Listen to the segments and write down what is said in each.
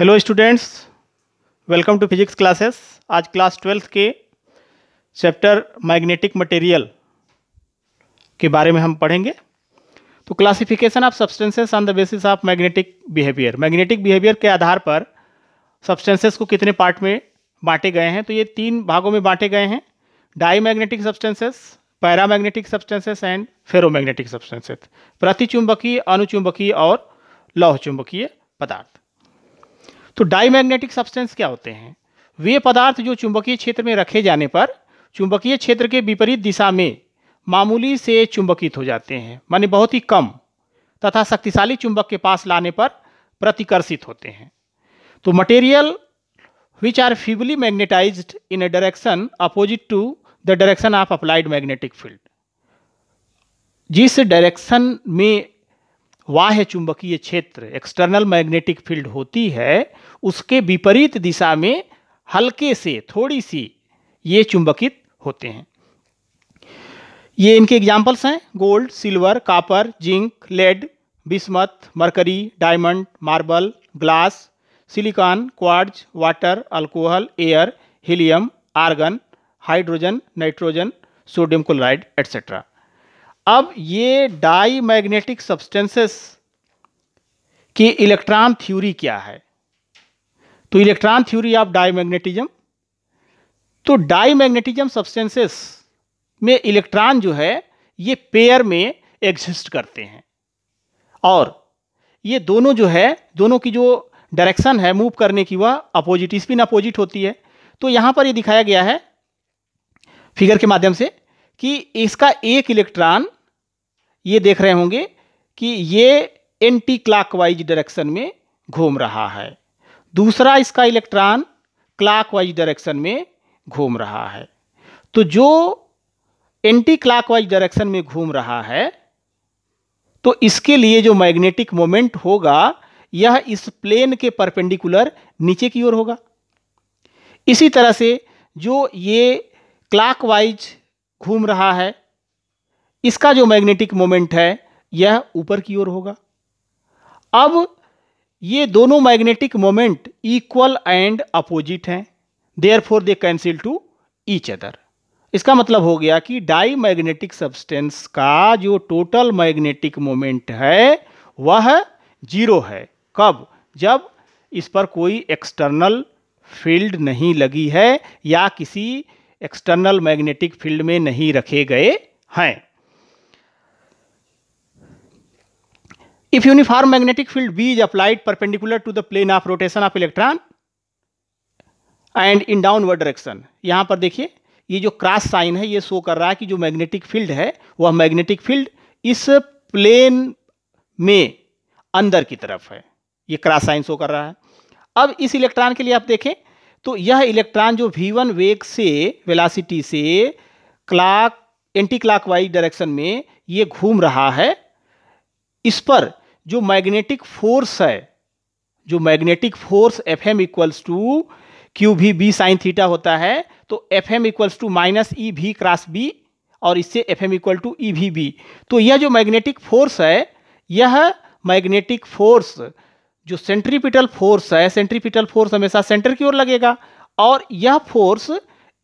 Hello students welcome to physics classes आज class twelfth के chapter magnetic material के बारे में हम पढ़ेंगे तो classification of substances on the basis of magnetic behaviour magnetic behaviour के आधार पर सब्सटेंसेस को कितने पार्ट में बांटे गए हैं तो ये तीन भागों में बांटे गए हैं diamagnetic substances paramagnetic substances and ferromagnetic substances प्रतिचुंबकीय अनुचुंबकीय और लौह चुंबकीय पदार्थ तो मैग्नेटिक सब्सटेंस क्या होते हैं वे पदार्थ जो चुंबकीय क्षेत्र में रखे जाने पर चुंबकीय क्षेत्र के विपरीत दिशा में मामूली से चुंबकित हो जाते हैं माने बहुत ही कम तथा शक्तिशाली चुंबक के पास लाने पर प्रतिकर्षित होते हैं तो material which are feebly magnetize in a direction opposite to the direction of applied magnetic field जिस डायरेक्शन में बाह्य चुंबकीय क्षेत्र एक्सटर्नल मैग्नेटिक फील्ड होती है उसके विपरीत दिशा में हल्के से थोड़ी सी ये चुंबकित होते हैं ये इनके एग्जाम्पल्स हैं gold silver copper zinc lead bismuth mercury diamond marble glass silicon quartz water alcohol air helium argon hydrogen nitrogen sodium chloride etcetera अब ये डाई मैग्नेटिक सब्सटेंसेस की इलेक्ट्रॉन थ्योरी क्या है तो electron theory of diamagnetism तो diamagnetism substances में electron जो है ये पेयर में एग्जिस्ट करते हैं और ये दोनों जो है दोनों की जो डायरेक्शन है मूव करने की वह अपोजिट स्पिन अपोजिट होती है तो यहां पर ये दिखाया गया है फिगर के माध्यम से कि इसका एक इलेक्ट्रॉन ये देख रहे होंगे कि ये एंटी क्लॉकवाइज डायरेक्शन में घूम रहा है दूसरा इसका इलेक्ट्रॉन क्लॉकवाइज डायरेक्शन में घूम रहा है तो जो एंटी क्लॉकवाइज डायरेक्शन में घूम रहा है तो इसके लिए जो मैग्नेटिक मोमेंट होगा यह इस प्लेन के परपेंडिकुलर नीचे की ओर होगा इसी तरह से जो ये क्लॉकवाइज घूम रहा है इसका जो मैग्नेटिक मोमेंट है यह ऊपर की ओर होगा अब ये दोनों magnetic moment equal and opposite हैं therefore they cancel to each other इसका मतलब हो गया कि डाई मैग्नेटिक सब्सटेंस का जो टोटल मैग्नेटिक मोमेंट है वह जीरो है कब जब इस पर कोई एक्सटर्नल फील्ड नहीं लगी है या किसी एक्सटर्नल मैग्नेटिक फील्ड में नहीं रखे गए हैं if uniform magnetic field B is applied perpendicular to the plane of rotation of electron and in downward direction यहां पर देखिए ये जो क्रॉस साइन है ये शो कर रहा है कि जो मैग्नेटिक फील्ड है वह मैग्नेटिक फील्ड इस प्लेन में अंदर की तरफ है ये क्रॉस साइन शो कर रहा है अब इस इलेक्ट्रॉन के लिए आप देखें तो यह इलेक्ट्रॉन जो वन वेग से वेलासिटी से क्लाक एंटी वाइज डायरेक्शन में ये घूम रहा है इस पर जो मैग्नेटिक फोर्स है जो magnetic force F M equals to Q V B sine theta होता है तो F M equals to minus E V cross B और इससे F M equal to E V B तो यह जो मैग्नेटिक फोर्स है यह मैग्नेटिक फोर्स जो सेंट्रीपिटल फोर्स है सेंट्रीपिटल फोर्स हमेशा सेंटर की ओर लगेगा और यह फोर्स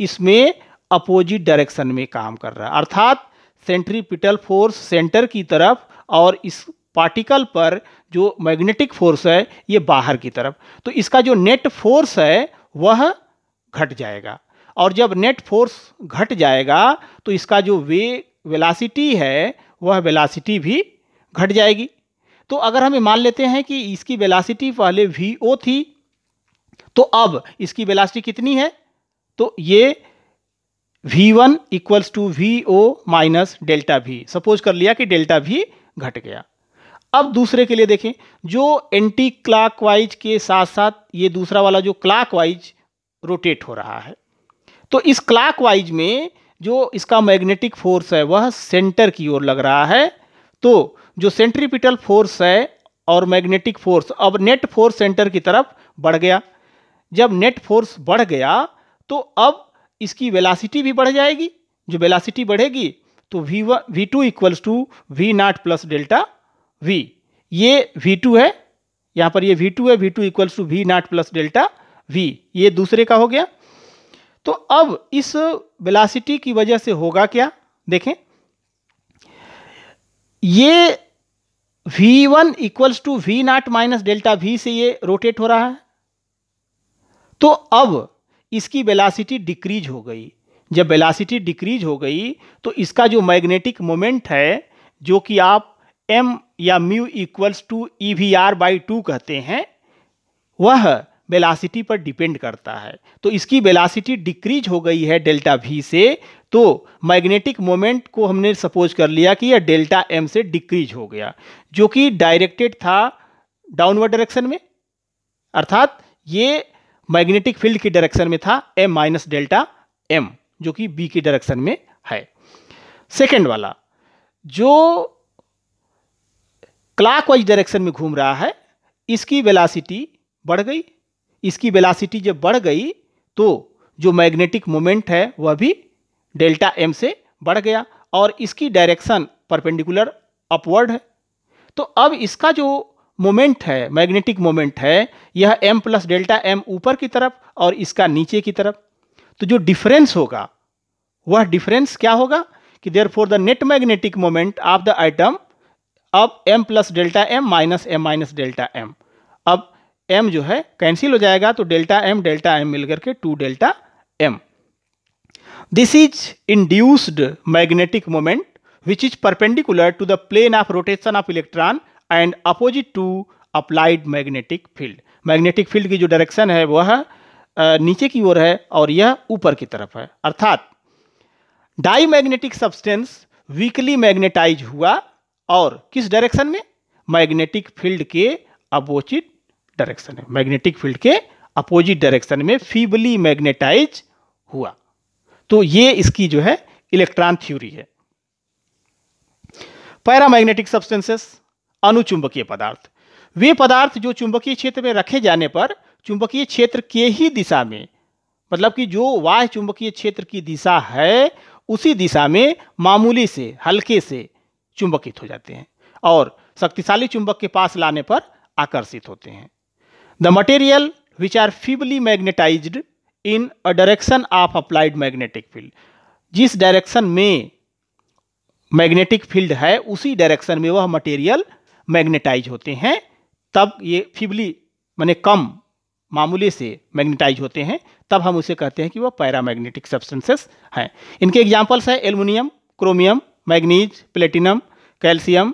इसमें अपोजिट डायरेक्शन में काम कर रहा है अर्थात सेंट्रीपिटल फोर्स सेंटर की तरफ और इस पार्टिकल पर जो मैग्नेटिक फोर्स है ये बाहर की तरफ तो इसका जो नेट फोर्स है वह घट जाएगा और जब नेट फोर्स घट जाएगा तो इसका जो वे वेलासिटी है वह वेलासिटी भी घट जाएगी तो अगर हम मान लेते हैं कि इसकी वेलासिटी पहले वी ओ थी तो अब इसकी वेलासिटी कितनी है तो ये V one equals to V O minus delta V suppose कर लिया कि डेल्टा भी घट गया अब दूसरे के लिए देखें जो एंटी क्लॉकवाइज के साथ साथ ये दूसरा वाला जो क्लॉकवाइज रोटेट हो रहा है तो इस क्लॉकवाइज में जो इसका मैग्नेटिक फोर्स है वह सेंटर की ओर लग रहा है तो जो सेंट्रीपिटल फोर्स है और मैग्नेटिक फोर्स अब नेट फोर्स सेंटर की तरफ बढ़ गया जब नेट फोर्स बढ़ गया तो अब इसकी वेलासिटी भी बढ़ जाएगी जो वेलासिटी बढ़ेगी तो V one V two equals to V naught plus delta v ये वी टू है यहाँ पर ये वी टू है V two equals to V naught plus delta V ये दूसरे का हो गया तो अब इस वेलासिटी की वजह से होगा क्या देखें ये V one equals to V naught minus delta V से ये रोटेट हो रहा है तो अब इसकी वेलासिटी डिक्रीज हो गई जब वेलासिटी डिक्रीज हो गई तो इसका जो मैग्नेटिक मोमेंट है जो कि आप एम या mu equals to E V R by two कहते हैं वह वेलासिटी पर डिपेंड करता है तो इसकी वेलासिटी डिक्रीज हो गई है डेल्टा वी से तो मैग्नेटिक मोमेंट को हमने सपोज कर लिया कि यह डेल्टा एम से डिक्रीज हो गया जो कि डायरेक्टेड था डाउनवर्ड डायरेक्शन में अर्थात ये मैग्नेटिक फील्ड की डायरेक्शन में था एम माइनस डेल्टा एम जो कि बी की डायरेक्शन में है सेकेंड वाला जो क्लॉकवाइज डायरेक्शन में घूम रहा है इसकी वेलासिटी बढ़ गई इसकी वेलासिटी जब बढ़ गई तो जो मैग्नेटिक मोमेंट है वह भी डेल्टा एम से बढ़ गया और इसकी डायरेक्शन परपेंडिकुलर अपवर्ड है तो अब इसका जो मोमेंट है मैग्नेटिक मोमेंट है यह एम प्लस डेल्टा एम ऊपर की तरफ और इसका नीचे की तरफ तो जो डिफरेंस होगा वह डिफरेंस क्या होगा कि therefore the net magnetic moment of the atom अब m plus delta M minus M minus delta M अब m जो है कैंसिल हो जाएगा तो डेल्टा m डेल्टा m मिलकर करके two delta m this is induced magnetic moment which is perpendicular to the plane of rotation of electron and opposite to applied magnetic field magnetic field की जो direction है वह नीचे की ओर है और यह ऊपर की तरफ है अर्थात diamagnetic substance weakly magnetize हुआ और किस डायरेक्शन में मैग्नेटिक फील्ड के अपोजिट डायरेक्शन में मैग्नेटिक फील्ड के अपोजिट डायरेक्शन में फीबली मैग्नेटाइज हुआ तो ये इसकी जो है इलेक्ट्रॉन थ्योरी है पैरामैग्नेटिक सब्सटेंसेस अनुचुंबकीय पदार्थ वे पदार्थ जो चुंबकीय क्षेत्र में रखे जाने पर चुंबकीय क्षेत्र के ही दिशा में मतलब कि जो वाह चुंबकीय क्षेत्र की दिशा है उसी दिशा में मामूली से हल्के से चुंबकित हो जाते हैं और शक्तिशाली चुंबक के पास लाने पर आकर्षित होते हैं the material which are feebly magnetized in a direction of applied magnetic field जिस डायरेक्शन में मैग्नेटिक फील्ड है उसी डायरेक्शन में वह मटेरियल मैग्नेटाइज होते हैं तब ये फिबली माने कम मामूले से मैग्नेटाइज होते हैं तब हम उसे कहते हैं कि वह पैरामैग्नेटिक सब्सटेंसेस हैं इनके एग्जाम्पल्स हैं aluminium chromium manganese platinum calcium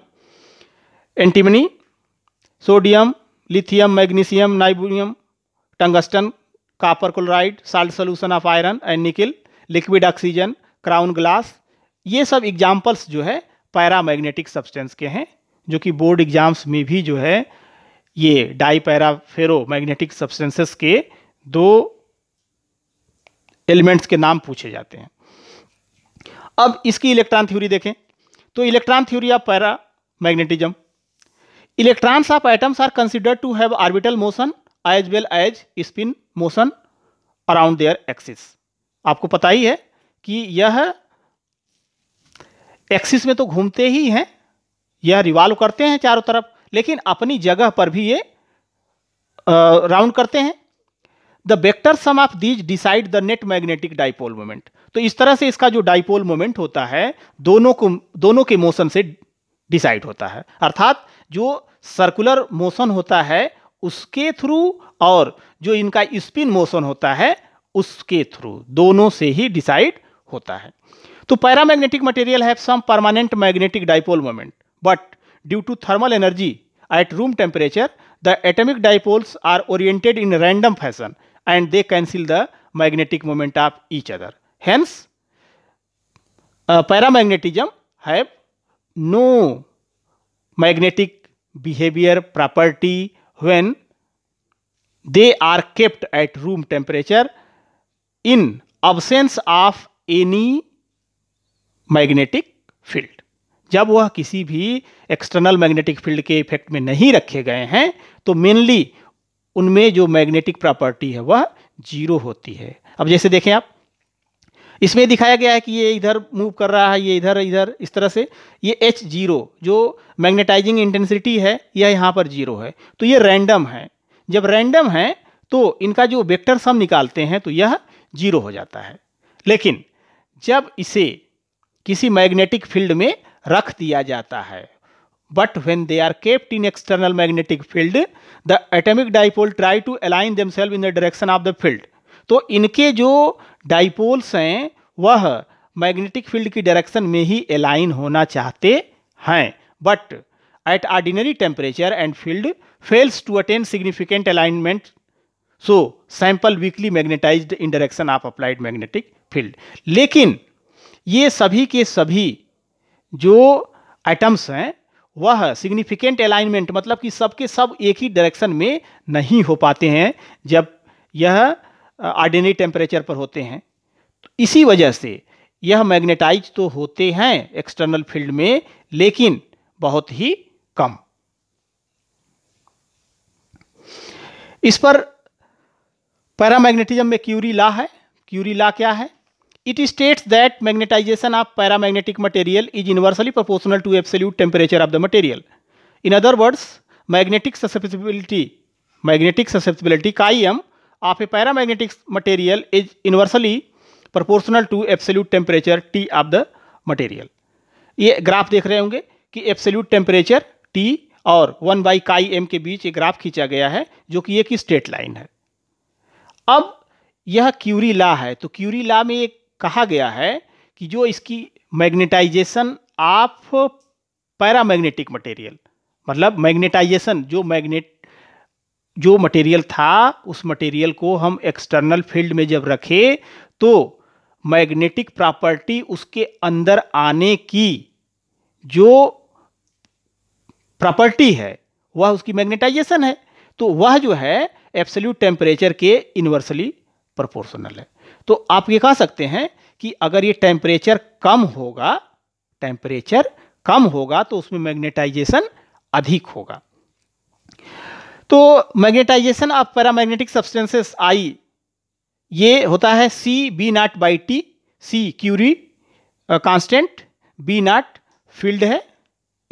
antimony sodium lithium magnesium niobium tungsten copper chloride salt solution of iron and nickel liquid oxygen crown glass ये सब एग्जाम्पल्स जो है पैरा मैग्नेटिक सब्सटेंस के हैं जो कि बोर्ड एग्जाम्स में भी जो है ये डाई पैराफेरो मैग्नेटिक सब्सटेंसेस के दो एलिमेंट्स के नाम पूछे जाते हैं अब इसकी इलेक्ट्रॉन थ्योरी देखें तो electron theory of paramagnetism electrons of atoms are considered to have orbital motion as well as spin motion around their axis आपको पता ही है कि यह एक्सिस में तो घूमते ही हैं यह रिवाल्व करते हैं चारों तरफ लेकिन अपनी जगह पर भी ये राउंड करते हैं the vector sum of these decide the net magnetic dipole moment तो इस तरह से इसका जो डाइपोल मोमेंट होता है दोनों को दोनों के मोशन से डिसाइड होता है अर्थात जो सर्कुलर मोशन होता है उसके थ्रू और जो इनका स्पिन मोशन होता है उसके थ्रू दोनों से ही डिसाइड होता है तो paramagnetic material have some permanent magnetic dipole moment but due to thermal energy at room temperature the atomic dipoles are oriented in random fashion and they cancel the magnetic moment of each other. Hence, uh, paramagnetism have no magnetic behavior property when they are kept at room temperature in absence of any magnetic field. जब वह किसी भी external magnetic field के effect में नहीं रखे गए हैं तो मेनली उनमें जो मैग्नेटिक प्रॉपर्टी है वह जीरो होती है अब जैसे देखें आप इसमें दिखाया गया है कि ये इधर मूव कर रहा है ये इधर इधर इस तरह से ये एच जीरो जो मैग्नेटाइजिंग इंटेंसिटी है यह यहाँ पर जीरो है तो ये रैंडम है जब रैंडम है तो इनका जो वेक्टर सम निकालते हैं तो यह जीरो हो जाता है लेकिन जब इसे किसी मैग्नेटिक फील्ड में रख दिया जाता है but when they are kept in external magnetic field the atomic dipole try to align themselves in the direction of the field तो इनके जो डाइपोल्स हैं वह मैग्नेटिक फील्ड की डायरेक्शन में ही अलाइन होना चाहते हैं but at ordinary temperature and field fails to attain significant alignment so sample weakly magnetize in direction of applied magnetic field लेकिन ये सभी के सभी जो आइटम्स हैं वह सिग्निफिकेंट अलाइनमेंट मतलब कि सबके सब एक ही डायरेक्शन में नहीं हो पाते हैं जब यह आर्डिनरी टेम्परेचर पर होते हैं तो इसी वजह से यह मैग्नेटाइज तो होते हैं एक्सटर्नल फील्ड में लेकिन बहुत ही कम इस पर पैरामैग्नेटिज्म में क्यूरी ला है क्यूरी ला क्या है it states that magnetization of paramagnetic material is universally proportional to absolute temperature of the material in other words magnetic susceptibility magnetic susceptibility का E M of a paramagnetic material is inversely proportional to absolute temperature T of the material ये graph देख रहे होंगे कि absolute temperature T और one by chi M के बीच एक ग्राफ खींचा गया है जो कि एक स्ट्रेट लाइन है अब यह क्यूरी ला है तो क्यूरी ला में एक कहा गया है कि जो इसकी मैग्नेटाइजेशन ऑफ पैरामैग्नेटिक मटेरियल मतलब मैग्नेटाइजेशन जो मैग्नेट जो मटेरियल था उस मटेरियल को हम एक्सटर्नल फील्ड में जब रखें तो मैग्नेटिक प्रॉपर्टी उसके अंदर आने की जो प्रॉपर्टी है वह उसकी मैग्नेटाइजेशन है तो वह जो है एब्सोल्यूट टेम्परेचर के इन्वर्सली प्रोपोर्शनल है तो आप ये कह सकते हैं कि अगर ये टेम्परेचर कम होगा टेम्परेचर कम होगा तो उसमें मैग्नेटाइजेशन अधिक होगा तो magnetisation of paramagnetic substances I ये होता है C B naught by T C Curie constant B naught field है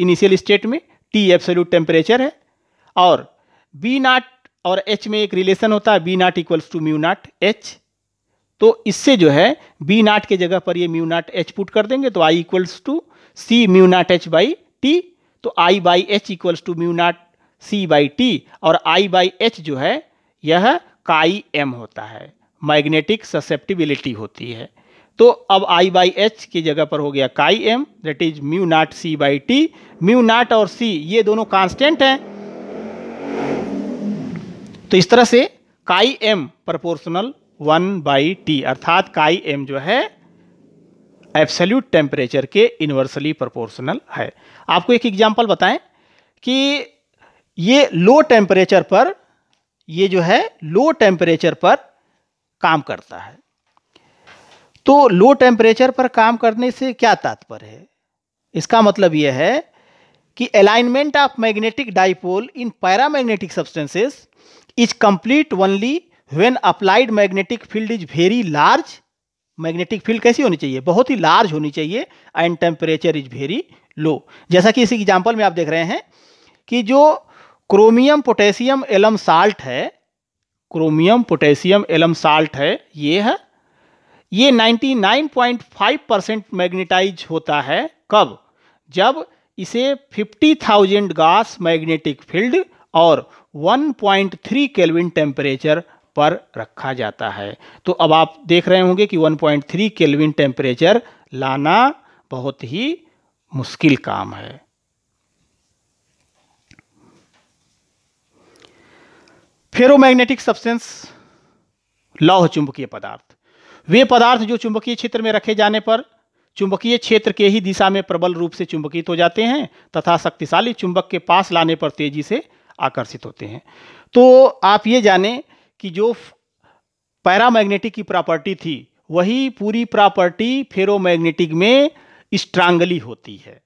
इनिशियल स्टेट में टी एब्सोल्यूट टेम्परेचर है और बी नाट और एच में एक रिलेशन होता है B naught equals to mu naught H तो इससे जो है बी नाट के जगह पर ये म्यू नाट एच पुट कर देंगे तो I equals to C mu naught H by T तो I by H equals to mu naught C by T और आई बाई एच जो है यह काई एम होता है मैग्नेटिक ससेप्टिबिलिटी होती है तो अब आई बाई एच की जगह पर हो गया chi m that is mu naught C by T mu naught और सी ये दोनों कांस्टेंट हैं तो इस तरह से chi m proportional one by T अर्थात काई एम जो है एब्सल्यूट टेम्परेचर के इन्वर्सली प्रोपोर्शनल है आपको एक एग्जांपल बताएं कि ये लो टेम्परेचर पर ये जो है लो टेम्परेचर पर काम करता है तो लो टेम्परेचर पर काम करने से क्या तात्पर्य है इसका मतलब यह है कि alignment of magnetic dipole in paramagnetic substances is complete only when applied magnetic field is very large magnetic field कैसी होनी चाहिए बहुत ही लार्ज होनी चाहिए and temperature is very low जैसा कि इस एग्जाम्पल में आप देख रहे हैं कि जो क्रोमियम पोटेशियम एलम साल्ट है क्रोमियम पोटेशियम एलम साल्ट है ये है ये 99.5 परसेंट मैग्नेटाइज होता है कब जब इसे 50,000 गास मैग्नेटिक फील्ड और 1.3 केल्विन टेम्परेचर पर रखा जाता है तो अब आप देख रहे होंगे कि 1.3 पॉइंट थ्री टेम्परेचर लाना बहुत ही मुश्किल काम है फेरोमैग्नेटिक सब्सटेंस लौह चुंबकीय पदार्थ वे पदार्थ जो चुंबकीय क्षेत्र में रखे जाने पर चुंबकीय क्षेत्र के ही दिशा में प्रबल रूप से चुंबकित हो जाते हैं तथा शक्तिशाली चुंबक के पास लाने पर तेजी से आकर्षित होते हैं तो आप ये जानें कि जो पैरामैग्नेटिक की प्रॉपर्टी थी वही पूरी प्रॉपर्टी फेरोमैग्नेटिक में स्ट्रांगली होती है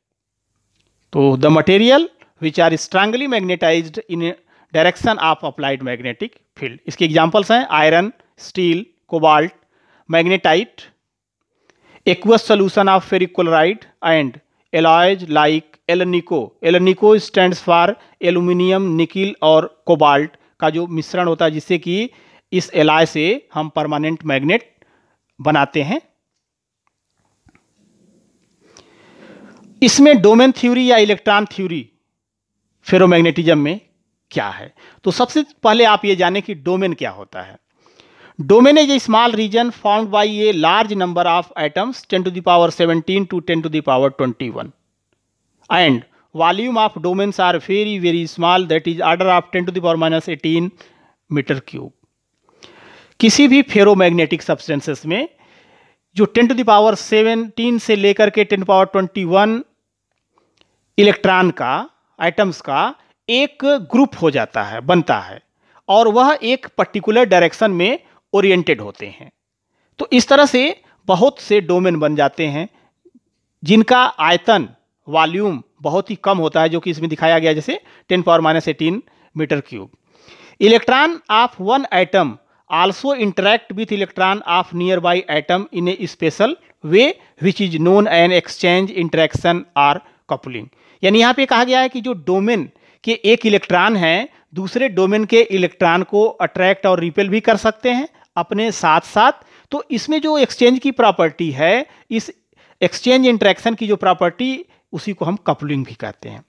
तो the material which are strongly magnetise in direction of applied magnetic field इसके एग्जाम्पल्स हैं iron steel cobalt magnetite aqueous solution of ferric chloride and alloys like alnico alnico stands for aluminium nickel और cobalt का जो मिश्रण होता है जिससे कि इस एलाय से हम परमानेंट मैग्नेट बनाते हैं इसमें डोमेन थ्योरी या इलेक्ट्रॉन थ्योरी फेरोमैग्नेटिज्म में क्या है तो सबसे पहले आप ये जाने कि डोमेन क्या होता है domain is a small region found by a large number of atoms ten to the power seventeen to ten to the power twenty one and volume of domains are very very small that is order of ten to the power minus eighteen metre cube किसी भी ferromagnetic substances में जो ten to the power seventeen से लेकर के ten power twenty one electron का items का एक ग्रुप हो जाता है बनता है और वह एक पर्टिकुलर डायरेक्शन में ओरिएंटेड होते हैं तो इस तरह से बहुत से डोमेन बन जाते हैं जिनका आयतन वॉल्यूम बहुत ही कम होता है जो कि इसमें दिखाया गया जैसे ten power minus eighteen metre cube electron of one atom also interact with electron of nearby atom in a special way which is known an exchange interaction or coupling यानी यहाँ पे कहा गया है कि जो डोमेन के एक इलेक्ट्रॉन हैं दूसरे डोमेन के इलेक्ट्रॉन को अट्रैक्ट और रिपेल भी कर सकते हैं अपने साथ साथ तो इसमें जो एक्सचेंज की प्रॉपर्टी है इस एक्सचेंज इंट्रैक्शन की जो प्रॉपर्टी उसी को हम कपलिंग भी कहते हैं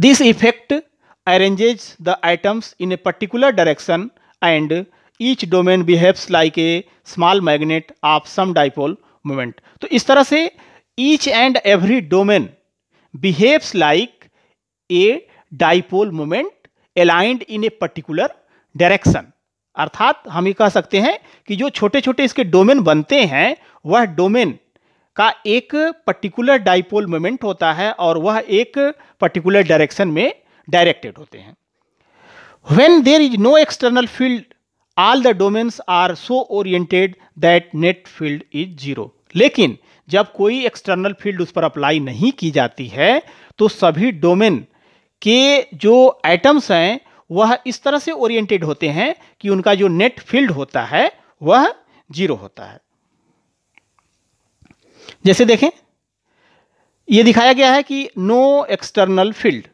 this effect arranges the items in a particular direction and each domain behaves like a small magnet of some dipole moment तो इस तरह से each and every domain behaves like a dipole moment aligned in a particular direction अर्थात हम ये कह सकते हैं कि जो छोटे छोटे इसके डोमेन बनते हैं वह डोमेन का एक पर्टिकुलर डाइपोल मोमेंट होता है और वह एक पर्टिकुलर डायरेक्शन में डायरेक्टेड होते हैं when there is no external field all the domains are so oriented that net field is zero लेकिन जब कोई एक्सटर्नल फील्ड उस पर अप्लाई नहीं की जाती है तो सभी डोमेन के जो आइटम्स हैं वह इस तरह से ओरिएंटेड होते हैं कि उनका जो नेट फील्ड होता है वह जीरो होता है जैसे देखें ये दिखाया गया है कि नो एक्सटर्नल फील्ड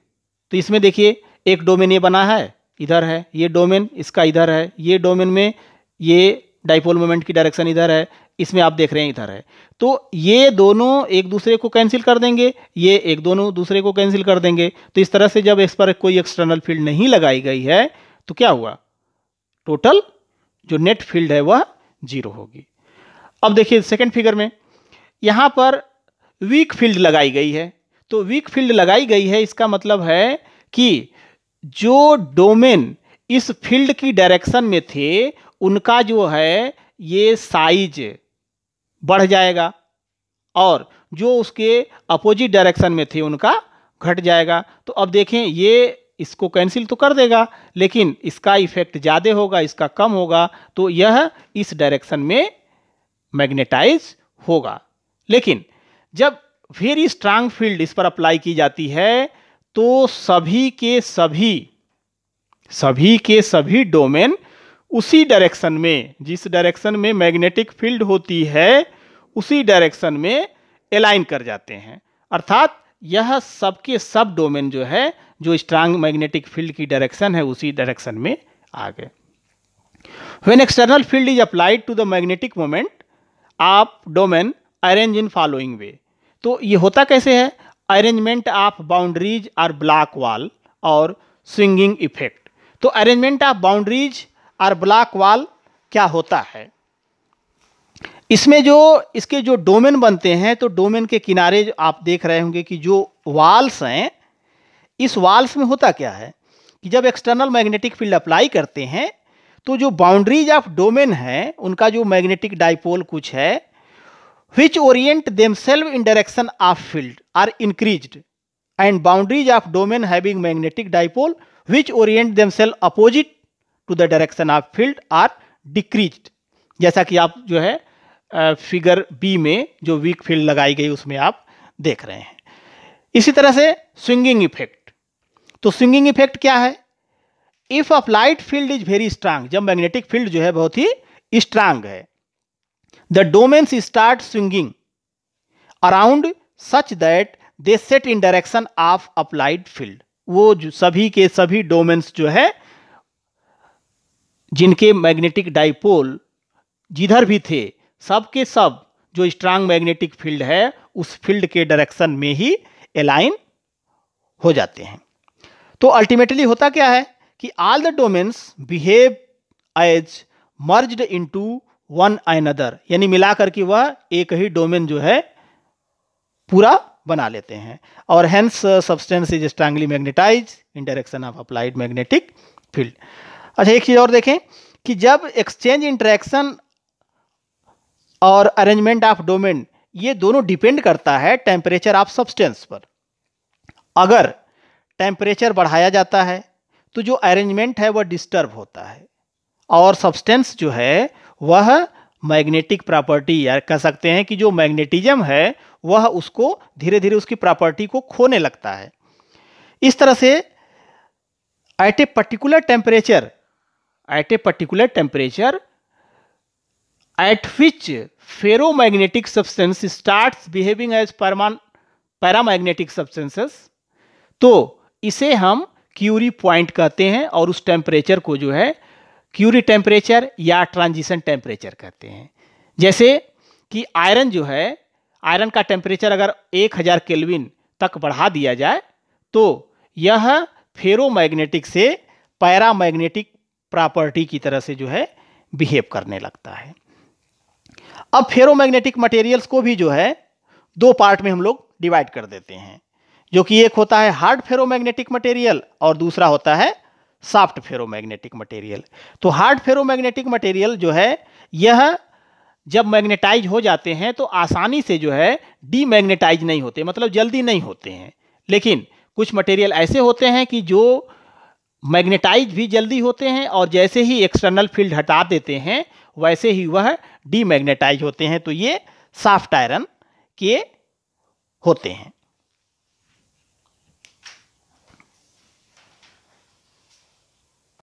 तो इसमें देखिए एक डोमेन ये बना है इधर है ये डोमेन इसका इधर है ये डोमेन में ये डाइपोल मोमेंट की डायरेक्शन इधर है इसमें आप देख रहे हैं इधर है तो ये दोनों एक दूसरे को कैंसिल कर देंगे ये एक दोनों दूसरे को कैंसिल कर देंगे तो इस तरह से जब इस पर कोई एक्सटर्नल फील्ड नहीं लगाई गई है तो क्या हुआ टोटल जो नेट फील्ड है वह जीरो होगी अब देखिए सेकेंड फिगर में यहाँ पर वीक फील्ड लगाई गई है तो वीक फील्ड लगाई गई है इसका मतलब है कि जो डोमेन इस फील्ड की डायरेक्शन में थे उनका जो है ये साइज बढ़ जाएगा और जो उसके अपोजिट डायरेक्शन में थे उनका घट जाएगा तो अब देखें ये इसको कैंसिल तो कर देगा लेकिन इसका इफेक्ट ज़्यादा होगा इसका कम होगा तो यह इस डायरेक्शन में मैग्नेटाइज होगा लेकिन जब वेरी स्ट्रांग फील्ड इस पर अप्लाई की जाती है तो सभी के सभी सभी के सभी डोमेन उसी डायरेक्शन में जिस डायरेक्शन में मैग्नेटिक फील्ड होती है उसी डायरेक्शन में अलाइन कर जाते हैं अर्थात यह सबके सब डोमेन जो है जो स्ट्रांग मैग्नेटिक फील्ड की डायरेक्शन है उसी डायरेक्शन में आ गए when external field is applied to the magnetic moment आप domain arrange in following way तो ये होता कैसे है arrangement of boundaries or block wall और स्विंगिंग इफेक्ट तो अरेंजमेंट ऑफ बाउंड्रीज और ब्लॉक वॉल क्या होता है इसमें जो इसके जो डोमेन बनते हैं तो डोमेन के किनारे जो आप देख रहे होंगे कि जो वाल्स हैं इस वाल्स में होता क्या है कि जब एक्सटर्नल मैग्नेटिक फील्ड अप्लाई करते हैं तो जो बाउंड्रीज ऑफ डोमेन है उनका जो मैग्नेटिक डाइपोल कुछ है which orient themselves in direction of field are increased and boundaries of domain having magnetic dipole which orient themselves opposite to the direction of field are decrease जैसा कि आप जो है फिगर बी में जो weak field लगाई गई उसमें आप देख रहे हैं इसी तरह से स्विंगिंग इफेक्ट तो स्विंगिंग इफेक्ट क्या है if a flight field is very strong जब मैग्नेटिक फील्ड जो है बहुत ही स्ट्रांग है The domens start swinging around such that they set in direction of applied field. वो जो सभी के सभी डोमेन्स जो है जिनके मैग्नेटिक डाइपोल जिधर भी थे सब के सब जो स्ट्रांग मैग्नेटिक फील्ड है उस फील्ड के डायरेक्शन में ही अलाइन हो जाते हैं तो अल्टीमेटली होता क्या है कि all the domains behave as merged into one another यानी मिला करके वह एक ही डोमेन जो है पूरा बना लेते हैं और hence substance is strongly magnetise in direction of applied magnetic field अच्छा एक चीज़ और देखें कि जब एक्सचेंज इंटरेक्शन और अरेंजमेंट ऑफ डोमेन ये दोनों डिपेंड करता है टेम्परेचर ऑफ सब्सटेंस पर अगर टेम्परेचर बढ़ाया जाता है तो जो अरेंजमेंट है वह डिस्टर्ब होता है और सब्सटेंस जो है वह मैग्नेटिक प्रॉपर्टी या कह सकते हैं कि जो मैग्नेटिज्म है वह उसको धीरे धीरे उसकी प्रॉपर्टी को खोने लगता है इस तरह से at a particular temperature at a particular temperature at which ferromagnetic substance starts behaving as परमान पैरामैग्नेटिक सब्सटेंसेस तो इसे हम क्यूरी पॉइंट कहते हैं और उस टेम्परेचर को जो है क्यूरी टेम्परेचर या ट्रांजिशन टेम्परेचर कहते हैं जैसे कि आयरन जो है आयरन का टेम्परेचर अगर 1000 केलविन तक बढ़ा दिया जाए तो यह फेरोमैग्नेटिक से पैरामैग्नेटिक प्रॉपर्टी की तरह से जो है बिहेव करने लगता है अब फेरोमैग्नेटिक मटेरियल्स को भी जो है दो पार्ट में हम लोग डिवाइड कर देते हैं जो कि एक होता है हार्ड फेरोमैग्नेटिक मटेरियल और दूसरा होता है सॉफ्ट फेरोमैग्नेटिक मटेरियल तो हार्ड फेरोमैग्नेटिक मटेरियल जो है यह जब मैग्नेटाइज हो जाते हैं तो आसानी से जो है डीमैग्नेटाइज नहीं होते मतलब जल्दी नहीं होते हैं लेकिन कुछ मटेरियल ऐसे होते हैं कि जो मैग्नेटाइज भी जल्दी होते हैं और जैसे ही एक्सटर्नल फील्ड हटा देते हैं वैसे ही वह डीमैग्नेटाइज होते हैं तो ये सॉफ्ट आयरन के होते हैं